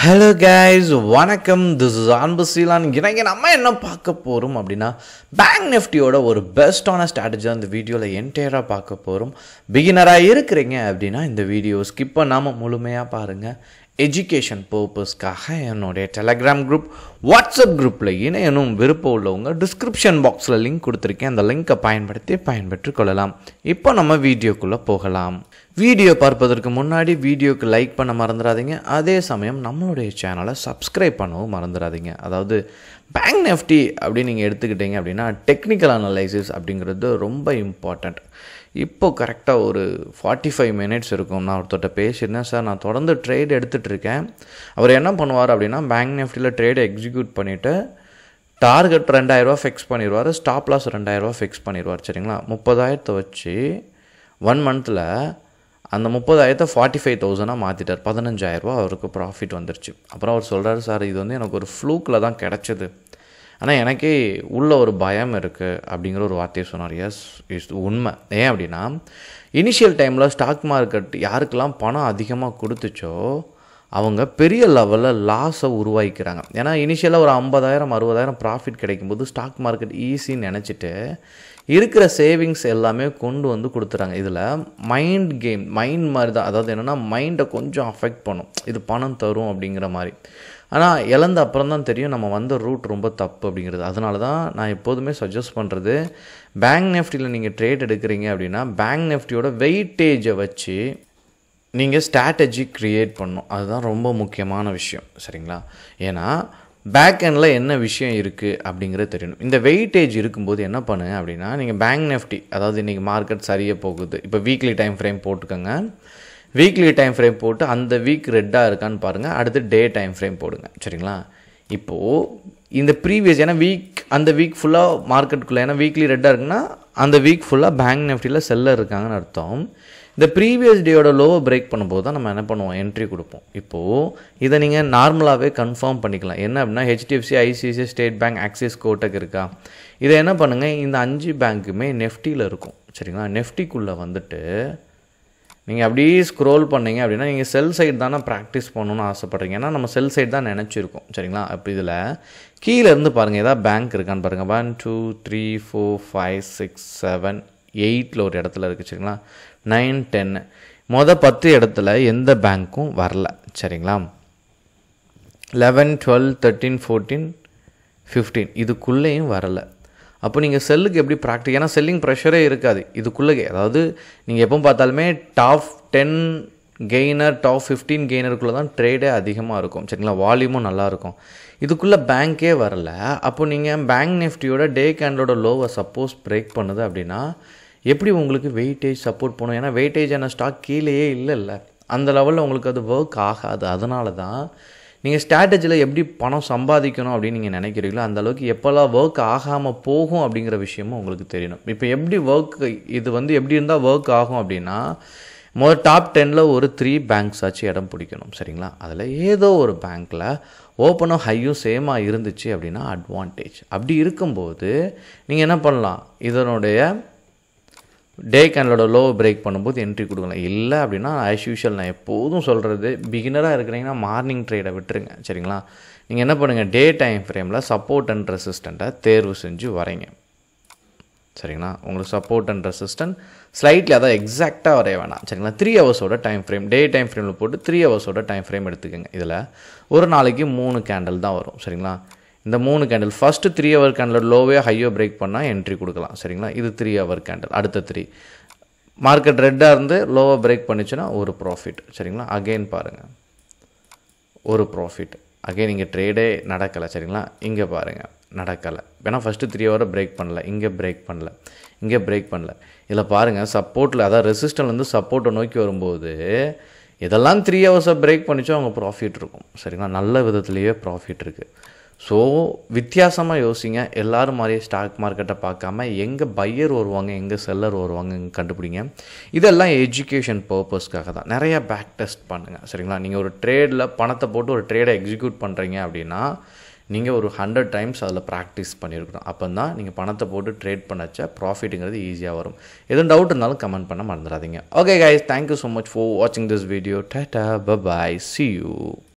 hello guys வணக்கம் this is Anbu Seelan இன்றைக்கி நம்ம என்ன பார்க்க போகிறோம் அப்படின்னா பேங்க் நிஃப்டியோட ஒரு பெஸ்ட்டான ஸ்ட்ராட்டஜியாக இந்த வீடியோவில் என்டையராக பார்க்க போகிறோம் பிகினராக இருக்கிறீங்க அப்படின்னா இந்த வீடியோ ஸ்கிப் பண்ணாமல் முழுமையாக பாருங்கள் எஜுகேஷன் பர்பஸ்க்காக என்னுடைய டெலகிராம் குரூப் வாட்ஸ்அப் குரூப்பில் இணையனும் விருப்பம் உள்ளவங்க டிஸ்கிரிப்ஷன் பாக்ஸில் லிங்க் கொடுத்துருக்கேன் அந்த லிங்க்கை பயன்படுத்தி பயன்பெற்று கொள்ளலாம் இப்போ நம்ம வீடியோக்குள்ளே போகலாம் வீடியோ பார்ப்பதற்கு முன்னாடி வீடியோக்கு லைக் பண்ண மறந்துடாதீங்க அதே சமயம் நம்மளுடைய சேனலை சப்ஸ்கிரைப் பண்ணவும் மறந்துடாதீங்க அதாவது பேங்க் நெஃப்டி அப்படின்னு நீங்கள் எடுத்துக்கிட்டீங்க அப்படின்னா டெக்னிக்கல் அனலைசிஸ் அப்படிங்கிறது ரொம்ப இம்பார்ட்டண்ட் இப்போது கரெக்டாக ஒரு ஃபார்ட்டி ஃபைவ் மினிட்ஸ் இருக்கும் நான் ஒருத்தர்கிட்ட பேசியிருந்தேன் சார் நான் தொடர்ந்து ட்ரேட் எடுத்துகிட்டு இருக்கேன் அவர் என்ன பண்ணுவார் அப்படின்னா பேங்க் நெஃப்டியில் ட்ரேடை எக்ஸிக்யூட் பண்ணிவிட்டு டார்கெட் ரெண்டாயிரரூவா ஃபிக்ஸ் பண்ணிடுவார் ஸ்டாப் லாஸ் ரெண்டாயிரரூவா ஃபிக்ஸ் பண்ணிடுவார் சரிங்களா முப்பதாயிரத்தை வச்சு ஒன் மந்த்தில் அந்த முப்பதாயிரத்தை ஃபார்ட்டி ஃபைவ் தௌசண்டாக மாற்றிட்டார் பதினஞ்சாயிரரூபா அவருக்கு ப்ராஃபிட் வந்துருச்சு அப்புறம் அவர் சொல்கிறார் சார் இது வந்து எனக்கு ஒரு ஃப்ளூக்கில் தான் கிடச்சிது ஆனால் எனக்கே உள்ள ஒரு பயம் இருக்குது அப்படிங்கிற ஒரு வார்த்தையை சொன்னார் எஸ் இஸ் உண்மை ஏன் அப்படின்னா இனிஷியல் டைமில் ஸ்டாக் மார்க்கெட் யாருக்கெல்லாம் பணம் அதிகமாக கொடுத்துச்சோ அவங்க பெரிய லெவலில் லாஸை உருவாக்கிக்கிறாங்க ஏன்னா இனிஷியலாக ஒரு ஐம்பதாயிரம் அறுபதாயிரம் ப்ராஃபிட் கிடைக்கும்போது ஸ்டாக் மார்க்கெட் ஈஸின்னு நினச்சிட்டு இருக்கிற சேவிங்ஸ் எல்லாமே கொண்டு வந்து கொடுத்துறாங்க இதில் மைண்ட் கேம் மைண்ட் மாதிரி தான் அதாவது என்னென்னா மைண்டை கொஞ்சம் அஃபெக்ட் பண்ணும் இது பணம் தரும் அப்படிங்கிற மாதிரி ஆனால் இழந்த அப்புறம் தான் தெரியும் நம்ம வந்த ரூட் ரொம்ப தப்பு அப்படிங்கிறது அதனால தான் நான் எப்போதுமே சஜஸ்ட் பண்ணுறது பேங்க் நெஃப்டியில் நீங்கள் ட்ரேட் எடுக்கிறீங்க அப்படின்னா பேங்க் நெஃப்டியோட வெயிட்டேஜை வச்சு நீங்கள் ஸ்ட்ராட்டஜி க்ரியேட் பண்ணும் அதுதான் ரொம்ப முக்கியமான விஷயம் சரிங்களா ஏன்னா பேக் எண்டில் என்ன விஷயம் இருக்குது அப்படிங்கிறது தெரியணும் இந்த வெயிட்டேஜ் இருக்கும்போது என்ன பண்ணுங்க அப்படின்னா நீங்கள் பேங்க் நெஃப்டி அதாவது இன்றைக்கி மார்க்கெட் சரியாக போகுது இப்போ வீக்லி டைம் ஃப்ரேம் போட்டுக்கோங்க வீக்லி டைம் ஃப்ரேம் போட்டு அந்த வீக் ரெட்டாக இருக்கான்னு பாருங்கள் அடுத்து டே டைம் ஃப்ரேம் போடுங்க சரிங்களா இப்போது இந்த ப்ரீவியஸ் ஏன்னா வீக் அந்த வீக் ஃபுல்லாக மார்க்கெட்டுக்குள்ளே ஏன்னா வீக்லி ரெட்டாக இருக்குன்னா அந்த வீக் ஃபுல்லாக பேங்க் நெஃப்டியில் செல்லர் இருக்காங்கன்னு அர்த்தம் இந்த ப்ரீவியஸ் டேயோட லோவை பிரேக் பண்ணும்போது தான் நம்ம என்ன பண்ணுவோம் என்ட்ரி கொடுப்போம் இப்போது இதை நீங்கள் நார்மலாகவே கன்ஃபார்ம் பண்ணிக்கலாம் என்ன அப்படின்னா HDFC ICICI State Bank Axis Kotak இருக்கா இதை என்ன பண்ணுங்கள் இந்த அஞ்சு பேங்க்குமே நெஃப்டியில் இருக்கும் சரிங்களா நெஃப்டிக்குள்ளே வந்துட்டு நீங்கள் அப்படியே ஸ்க்ரோல் பண்ணிங்க அப்படின்னா நீங்கள் செல் சைடு தானே ப்ராக்டிஸ் பண்ணணும்னு ஆசைப்பட்றீங்க ஏன்னா நம்ம செல் சைடு தான் நினச்சிருக்கோம் சரிங்களா அப்போ இதில் கீழேருந்து பாருங்கள் ஏதாவது பேங்க் இருக்கான்னு பாருங்கள் one two three four five six seven எயிட்டில் ஒரு இடத்துல இருக்குது சரிங்களா நைன் டென்னு மொதல் பத்து இடத்துல எந்த பேங்க்கும் வரல சரிங்களா eleven twelve thirteen fourteen fifteen இதுக்குள்ளேயும் வரலை அப்போ நீங்கள் செல்லுக்கு எப்படி ப்ராக்டிக் ஏன்னா செல்லிங் ப்ரெஷரே இருக்காது இதுக்குள்ளே அதாவது நீங்கள் எப்போ பார்த்தாலுமே top ten gainer top fifteen கெய்னருக்குள்ளே தான் ட்ரேடே அதிகமாக இருக்கும் சரிங்களா வால்யூமும் நல்லாயிருக்கும் இதுக்குள்ளே பேங்க்கே வரல அப்போ நீங்கள் பேங்க் நிஃப்டியோட டே கேண்டோட லோவை சப்போஸ் பிரேக் பண்ணுது அப்படின்னா எப்படி உங்களுக்கு வெயிட்டேஜ் சப்போர்ட் பண்ணும் ஏன்னா வெயிட்டேஜான ஸ்டாக் கீழேயே இல்லை இல்லை அந்த லெவலில் உங்களுக்கு அது ஒர்க் ஆகாது அதனால தான் நீங்கள் ஸ்ட்ராட்டஜியில் எப்படி பணம் சம்பாதிக்கணும் அப்படின்னு நீங்கள் நினைக்கிறீங்களோ அந்தளவுக்கு எப்போல்லாம் ஒர்க் ஆகாமல் போகும் அப்படிங்கிற விஷயமும் உங்களுக்கு தெரியணும் இப்போ எப்படி ஒர்க் இது வந்து எப்படி இருந்தால் ஒர்க் ஆகும் அப்படின்னா முதல் டாப் டெனில் ஒரு த்ரீ பேங்க்ஸ் ஆச்சு இடம் பிடிக்கணும் சரிங்களா அதில் ஏதோ ஒரு பேங்க்கில் ஓப்பனும் ஹையும் சேமாக இருந்துச்சு அப்படின்னா அட்வான்டேஜ் அப்படி இருக்கும்போது நீங்கள் என்ன பண்ணலாம் இதனுடைய டே கேனலோட லோ பிரேக் பண்ணும்போது என்ட்ரி கொடுக்கலாம் இல்லை அப்படின்னா ஆஸ் யூஷுவல் நான் எப்போதும் சொல்கிறது பிகினராக இருக்கிறீங்கன்னா மார்னிங் ட்ரேடை விட்டுருங்க சரிங்களா நீங்கள் என்ன பண்ணுங்கள் டே டைம் ஃப்ரேமில் சப்போர்ட் அண்ட் ரெசிஸ்டண்ட்டை தேர்வு செஞ்சு வரீங்க சரிங்களா உங்களுக்கு சப்போர்ட் அண்ட் ரெசிஸ்டன்ட் ஸ்லைட்லி அதான் எக்ஸாக்டாக வரைய வேணாம் சரிங்களா த்ரீ ஹவர்ஸோட டைம் ஃப்ரேம் டே டைம் ஃப்ரேமில் போட்டு த்ரீ ஹவர்ஸோட டைம் ஃப்ரேம் எடுத்துக்கோங்க இதில் ஒரு நாளைக்கு மூணு கேண்டில் தான் வரும் சரிங்களா இந்த மூணு candle first three hour candle லோவே ஹையோ பிரேக் பண்ணால் என்ட்ரி கொடுக்கலாம் சரிங்களா இது த்ரீ ஹவர் கேண்டில் அடுத்த த்ரீ மார்க்கெட் ரெட்டாக இருந்து லோவை பிரேக் பண்ணிச்சுன்னா ஒரு ப்ராஃபிட் சரிங்களா அகெயின் பாருங்கள் ஒரு ப்ராஃபிட் அகெயின் இங்கே ட்ரேடே நடக்கலை சரிங்களா இங்கே பாருங்கள் நடக்கலை ஏன்னா ஃபஸ்ட்டு த்ரீ ஹவரை பிரேக் பண்ணல இங்கே பிரேக் பண்ணல இங்கே பிரேக் பண்ணல இதில் பாருங்கள் சப்போர்ட்டில் அதாவது வந்து சப்போர்ட்டை நோக்கி வரும்போது இதெல்லாம் த்ரீ ஹவர்ஸை பிரேக் பண்ணிச்சோ அவங்க ப்ராஃபிட் இருக்கும் சரிங்களா நல்ல விதத்துலேயே ப்ராஃபிட் இருக்குது ஸோ வித்தியாசமாக யோசிங்க எல்லோரும் மாதிரியே ஸ்டாக் மார்க்கெட்டை பார்க்காம எங்கே பையர் வருவாங்க எங்கே செல்லர் வருவாங்க கண்டுபிடிங்க இதெல்லாம் எஜுகேஷன் பர்பஸ்க்காக தான் நிறையா பேக் டெஸ்ட் பண்ணுங்கள் சரிங்களா நீங்கள் ஒரு ட்ரேடில் பணத்தை போட்டு ஒரு ட்ரேடை எக்ஸிக்யூட் பண்ணுறீங்க அப்படின்னா நீங்கள் ஒரு ஹண்ட்ரட் டைம்ஸ் அதில் ப்ராக்டிஸ் பண்ணியிருக்கணும் அப்போ தான் நீங்கள் பணத்தை போட்டு ட்ரேட் பண்ணச்ச ப்ராஃபிட்டுங்கிறது ஈஸியாக வரும் எதுவும் டவுட் இருந்தாலும் கமெண்ட் பண்ண மறந்துடாதீங்க okay guys thank you so much for வாட்சிங் திஸ் வீடியோ டேட்டா பபாய் சி யூ